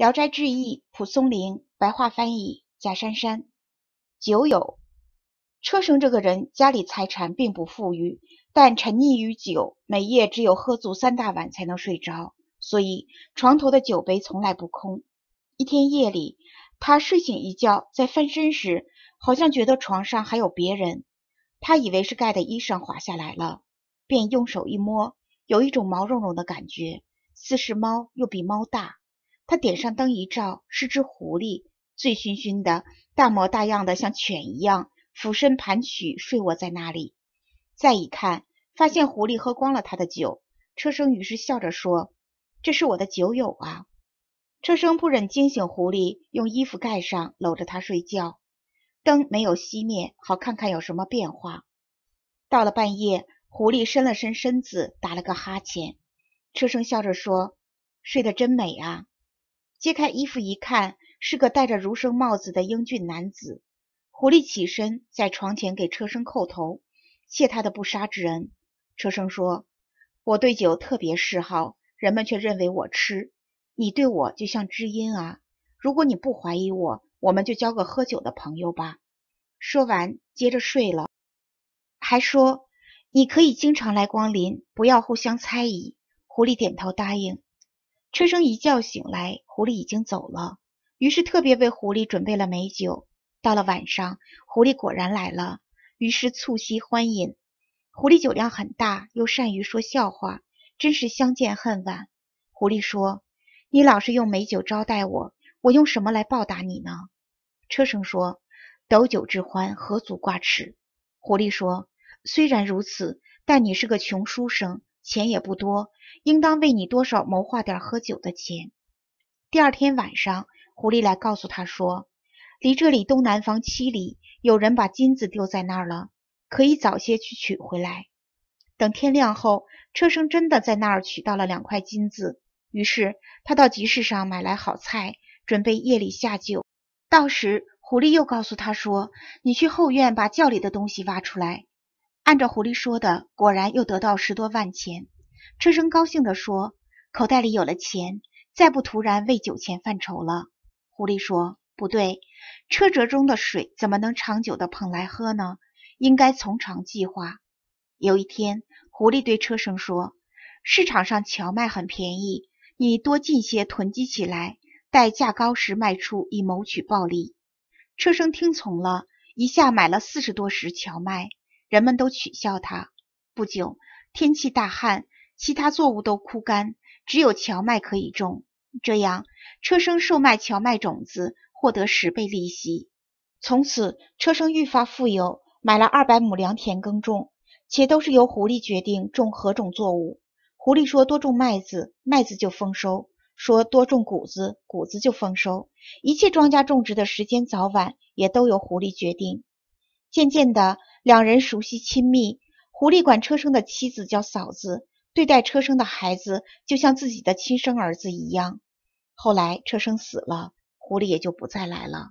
《聊斋志异》蒲松龄白话翻译贾珊珊。酒友车生这个人家里财产并不富裕，但沉溺于酒，每夜只有喝足三大碗才能睡着，所以床头的酒杯从来不空。一天夜里，他睡醒一觉，在翻身时，好像觉得床上还有别人，他以为是盖的衣裳滑下来了，便用手一摸，有一种毛茸茸的感觉，似是猫，又比猫大。他点上灯一照，是只狐狸，醉醺醺的，大模大样的，像犬一样俯身盘曲睡卧在那里。再一看，发现狐狸喝光了他的酒。车生于是笑着说：“这是我的酒友啊。”车生不忍惊醒狐狸，用衣服盖上，搂着他睡觉。灯没有熄灭，好看看有什么变化。到了半夜，狐狸伸了伸身子，打了个哈欠。车生笑着说：“睡得真美啊。”揭开衣服一看，是个戴着儒生帽子的英俊男子。狐狸起身，在床前给车生叩头，谢他的不杀之恩。车生说：“我对酒特别嗜好，人们却认为我痴。你对我就像知音啊！如果你不怀疑我，我们就交个喝酒的朋友吧。”说完，接着睡了，还说：“你可以经常来光临，不要互相猜疑。”狐狸点头答应。车生一觉醒来，狐狸已经走了，于是特别为狐狸准备了美酒。到了晚上，狐狸果然来了，于是促膝欢饮。狐狸酒量很大，又善于说笑话，真是相见恨晚。狐狸说：“你老是用美酒招待我，我用什么来报答你呢？”车生说：“斗酒之欢，何足挂齿。”狐狸说：“虽然如此，但你是个穷书生。”钱也不多，应当为你多少谋划点喝酒的钱。第二天晚上，狐狸来告诉他说，离这里东南方七里，有人把金子丢在那儿了，可以早些去取回来。等天亮后，车生真的在那儿取到了两块金子。于是他到集市上买来好菜，准备夜里下酒。到时，狐狸又告诉他说，你去后院把窖里的东西挖出来。按照狐狸说的，果然又得到十多万钱。车生高兴地说：“口袋里有了钱，再不突然为酒钱犯愁了。”狐狸说：“不对，车辙中的水怎么能长久的捧来喝呢？应该从长计划。”有一天，狐狸对车生说：“市场上荞麦很便宜，你多进些囤积起来，待价高时卖出，以谋取暴利。”车生听从了，一下买了四十多石荞麦。人们都取笑他。不久，天气大旱，其他作物都枯干，只有荞麦可以种。这样，车生售卖荞麦种子，获得十倍利息。从此，车生愈发富有，买了二百亩良田耕种，且都是由狐狸决定种何种作物。狐狸说多种麦子，麦子就丰收；说多种谷子，谷子就丰收。一切庄稼种植的时间早晚，也都由狐狸决定。渐渐的。两人熟悉亲密，狐狸管车生的妻子叫嫂子，对待车生的孩子就像自己的亲生儿子一样。后来车生死了，狐狸也就不再来了。